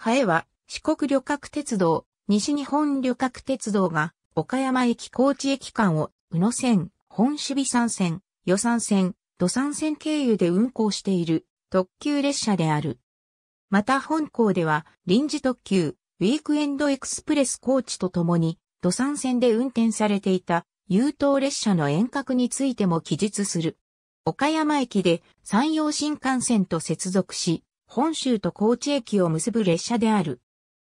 ハエは、四国旅客鉄道、西日本旅客鉄道が、岡山駅高知駅間を、宇野線、本守備山線、予山線、土山線経由で運行している、特急列車である。また本校では、臨時特急、ウィークエンドエクスプレス高知とともに、土産線で運転されていた、優等列車の遠隔についても記述する。岡山駅で山陽新幹線と接続し、本州と高知駅を結ぶ列車である。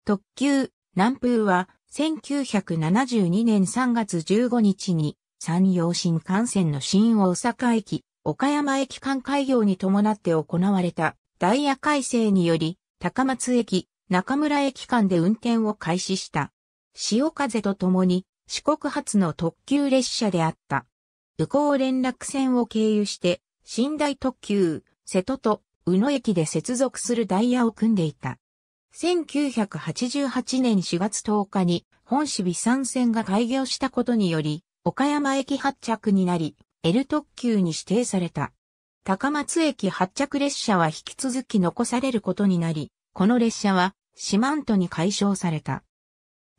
特急、南風は、1972年3月15日に、山陽新幹線の新大阪駅、岡山駅間開業に伴って行われたダイヤ改正により、高松駅、中村駅間で運転を開始した。潮風とともに四国発の特急列車であった。宇高連絡線を経由して、寝台特急、瀬戸と宇野駅で接続するダイヤを組んでいた。1988年4月10日に本市美山線が開業したことにより、岡山駅発着になり、L 特急に指定された。高松駅発着列車は引き続き残されることになり、この列車は四万十に解消された。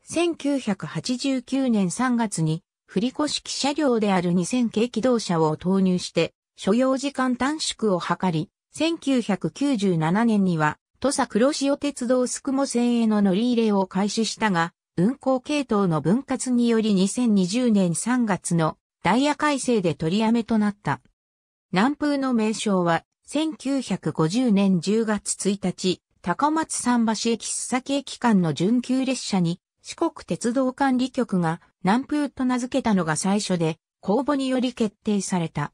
1989年3月に、振りし機車両である2000系機動車を投入して、所要時間短縮を図り、1997年には、土佐黒潮鉄道宿モ線への乗り入れを開始したが、運行系統の分割により2020年3月のダイヤ改正で取りやめとなった。南風の名称は、1950年10月1日、高松桟橋駅須崎駅間の準急列車に四国鉄道管理局が南風と名付けたのが最初で、公募により決定された。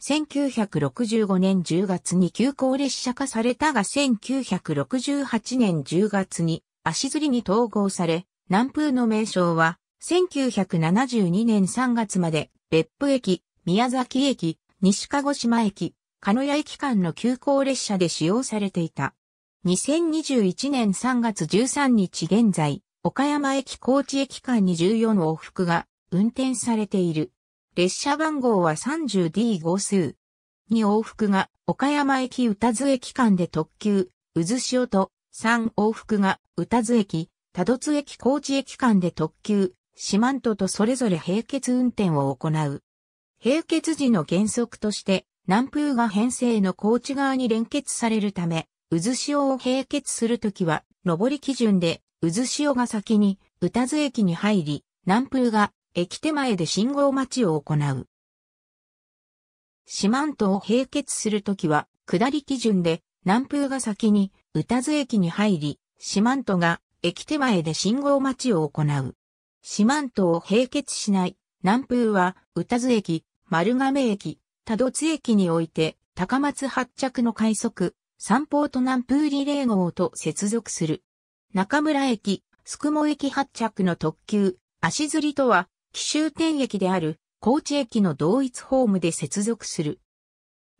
1965年10月に急行列車化されたが1968年10月に足摺に統合され、南風の名称は1972年3月まで別府駅、宮崎駅、西鹿児島駅、鹿屋駅間の急行列車で使用されていた。2021年3月13日現在、岡山駅高知駅間に14往復が運転されている。列車番号は3 0 d 号数。2往復が岡山駅宇多津駅間で特急、渦潮と3往復が宇多津駅、多度津駅高知駅間で特急、四万十とそれぞれ並結運転を行う。並結時の原則として南風が編成の高知側に連結されるため、渦潮を並結するときは、上り基準で渦潮が先に宇多津駅に入り、南風が駅手前で信号待ちを行う。四万十を並結するときは、下り基準で、南風が先に、宇多津駅に入り、四万十が、駅手前で信号待ちを行う。四万十を並結しない、南風は、宇多津駅、丸亀駅、多度津駅において、高松発着の快速、三方と南風リレー号と接続する。中村駅、宿毛駅発着の特急、足釣りとは、紀州天駅である高知駅の同一ホームで接続する。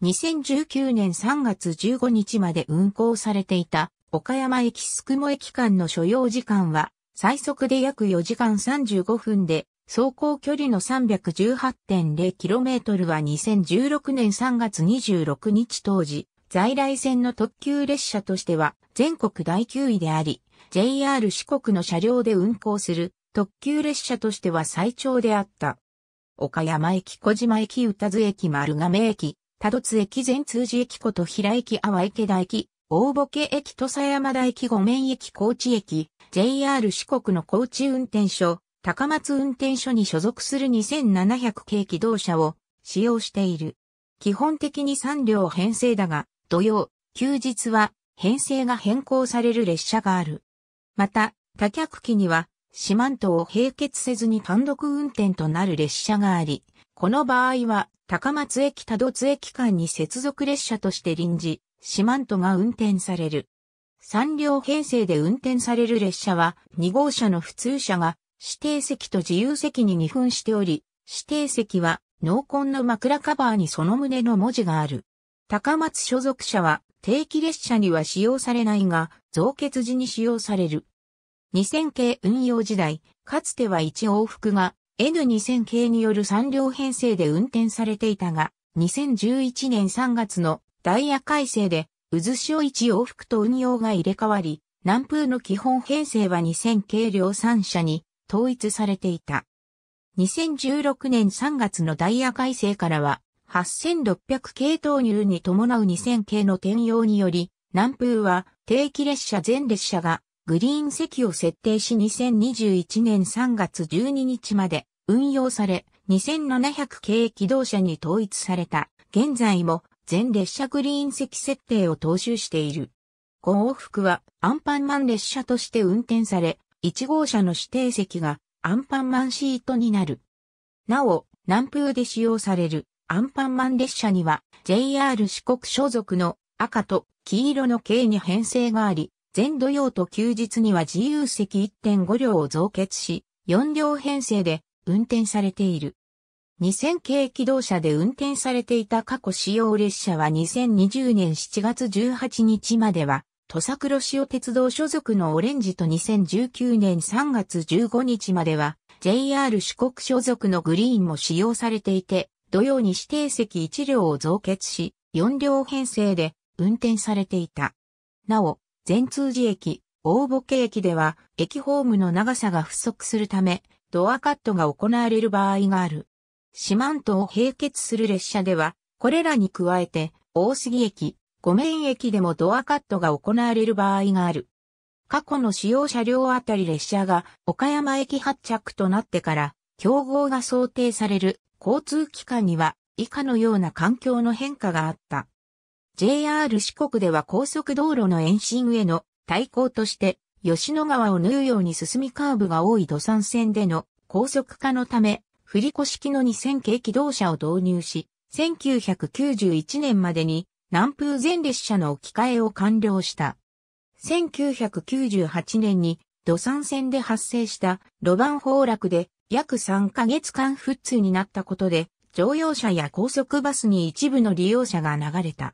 2019年3月15日まで運行されていた岡山駅宿雲駅間の所要時間は最速で約4時間35分で走行距離の 318.0km は2016年3月26日当時、在来線の特急列車としては全国第9位であり、JR 四国の車両で運行する特急列車としては最長であった。岡山駅小島駅宇多津駅丸亀駅、多度津駅善通寺駅こと平駅阿波池田駅、大ボケ駅土佐山田駅五面駅高知駅、JR 四国の高知運転所、高松運転所に所属する2700系機動車を使用している。基本的に3両編成だが、土曜、休日は編成が変更される列車がある。また、多客機には四万十を並結せずに単独運転となる列車があり、この場合は高松駅多度津駅間に接続列車として臨時、四万十が運転される。3両編成で運転される列車は2号車の普通車が指定席と自由席に二分しており、指定席は濃紺の枕カバーにその旨の文字がある。高松所属車は定期列車には使用されないが、増結時に使用される。2000系運用時代、かつては1往復が N2000 系による3両編成で運転されていたが、2011年3月のダイヤ改正で、渦潮1往復と運用が入れ替わり、南風の基本編成は2000系両3社に統一されていた。2016年3月のダイヤ改正からは、8600系投入に伴う2000系の転用により、南風は定期列車全列車がグリーン席を設定し2021年3月12日まで運用され、2700系機動車に統一された。現在も全列車グリーン席設定を踏襲している。5往復はアンパンマン列車として運転され、1号車の指定席がアンパンマンシートになる。なお、南風で使用されるアンパンマン列車には JR 四国所属の赤と黄色の系に編成があり、全土曜と休日には自由席1.5両を増結し、4両編成で運転されている。2000系機動車で運転されていた過去使用列車は2020年7月18日までは、土佐黒潮鉄道所属のオレンジと2019年3月15日までは、JR 四国所属のグリーンも使用されていて、土曜に指定席1両を増結し、4両編成で運転されていた。なお、全通寺駅、大ボケ駅では、駅ホームの長さが不足するため、ドアカットが行われる場合がある。四万十を並結する列車では、これらに加えて、大杉駅、五面駅でもドアカットが行われる場合がある。過去の使用車両あたり列車が岡山駅発着となってから、競合が想定される交通機関には以下のような環境の変化があった。JR 四国では高速道路の延伸への対抗として、吉野川を縫うように進みカーブが多い土産線での高速化のため、振り子式の2000系機動車を導入し、1991年までに南風全列車の置き換えを完了した。1998年に土産線で発生した路盤崩落で約3ヶ月間不通になったことで乗用車や高速バスに一部の利用者が流れた。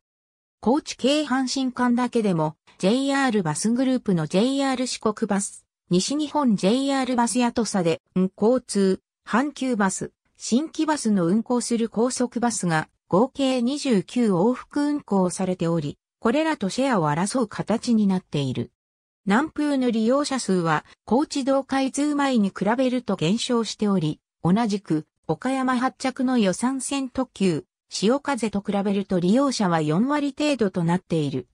高知京阪神間だけでも、JR バスグループの JR 四国バス、西日本 JR バスやとさで、交通、阪急バス、新規バスの運行する高速バスが、合計29往復運行されており、これらとシェアを争う形になっている。南風の利用者数は、高知道開通前に比べると減少しており、同じく、岡山発着の予算線特急、潮風と比べると利用者は4割程度となっている。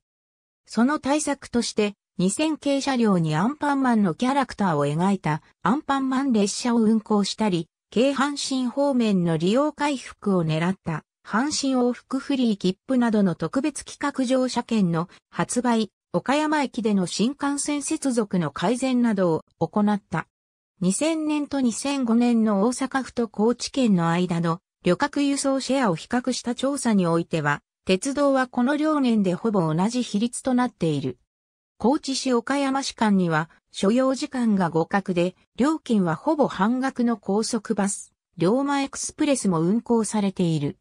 その対策として、2000系車両にアンパンマンのキャラクターを描いたアンパンマン列車を運行したり、京阪神方面の利用回復を狙った阪神往復フリー切符などの特別企画乗車券の発売、岡山駅での新幹線接続の改善などを行った。2000年と2005年の大阪府と高知県の間の旅客輸送シェアを比較した調査においては、鉄道はこの両年でほぼ同じ比率となっている。高知市岡山市間には、所要時間が互角で、料金はほぼ半額の高速バス、龍馬エクスプレスも運行されている。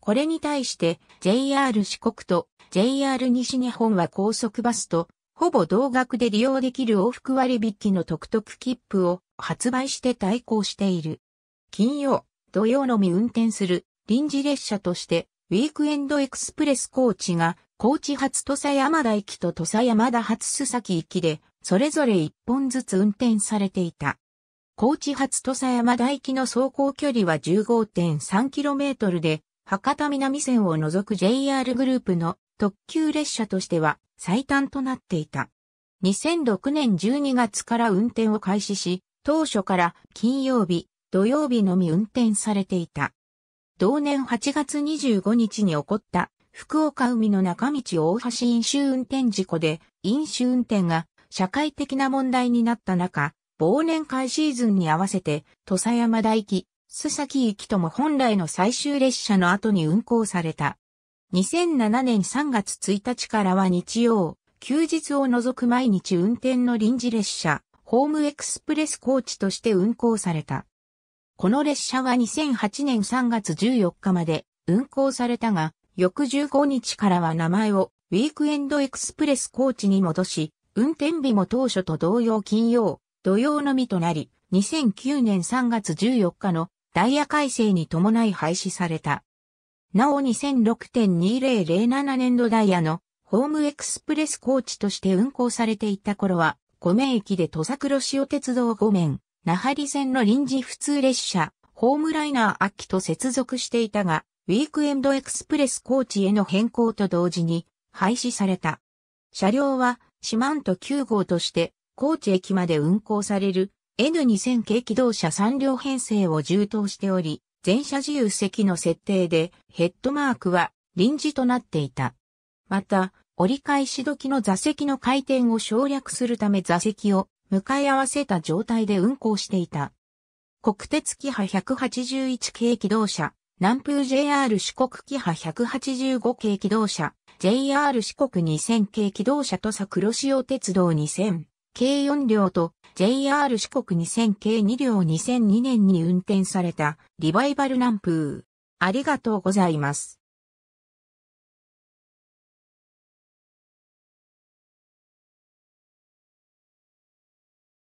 これに対して JR 四国と JR 西日本は高速バスとほぼ同額で利用できる往復割引の特特切符を発売して対抗している。金曜、土曜のみ運転する臨時列車として、ウィークエンドエクスプレス高知が、高知発土佐山田駅と土佐山田発須崎行きで、それぞれ1本ずつ運転されていた。高知発土佐山田駅の走行距離は 15.3km で、博多南線を除く JR グループの特急列車としては最短となっていた。2006年12月から運転を開始し、当初から金曜日、土曜日のみ運転されていた。同年8月25日に起こった福岡海の中道大橋飲酒運転事故で飲酒運転が社会的な問題になった中、忘年会シーズンに合わせて土佐山大行き、須崎行きとも本来の最終列車の後に運行された。2007年3月1日からは日曜、休日を除く毎日運転の臨時列車、ホームエクスプレスコーチとして運行された。この列車は2008年3月14日まで運行されたが、翌15日からは名前をウィークエンドエクスプレスコーチに戻し、運転日も当初と同様金曜、土曜のみとなり、2009年3月14日のダイヤ改正に伴い廃止された。なお2006.2007年度ダイヤのホームエクスプレスコーチとして運行されていた頃は、5名駅で土佐黒潮鉄道5面、那覇利線の臨時普通列車、ホームライナー秋と接続していたが、ウィークエンドエクスプレス高知への変更と同時に廃止された。車両は四万と9号として高知駅まで運行される N2000 系機動車3両編成を充当しており、全車自由席の設定でヘッドマークは臨時となっていた。また、折り返し時の座席の回転を省略するため座席を向かい合わせた状態で運行していた。国鉄キハ181系機動車、南風 JR 四国キハ185系機動車、JR 四国2000系機動車と桜黒潮鉄道2000系4両と JR 四国2000系2両2002年に運転されたリバイバル南風。ありがとうございます。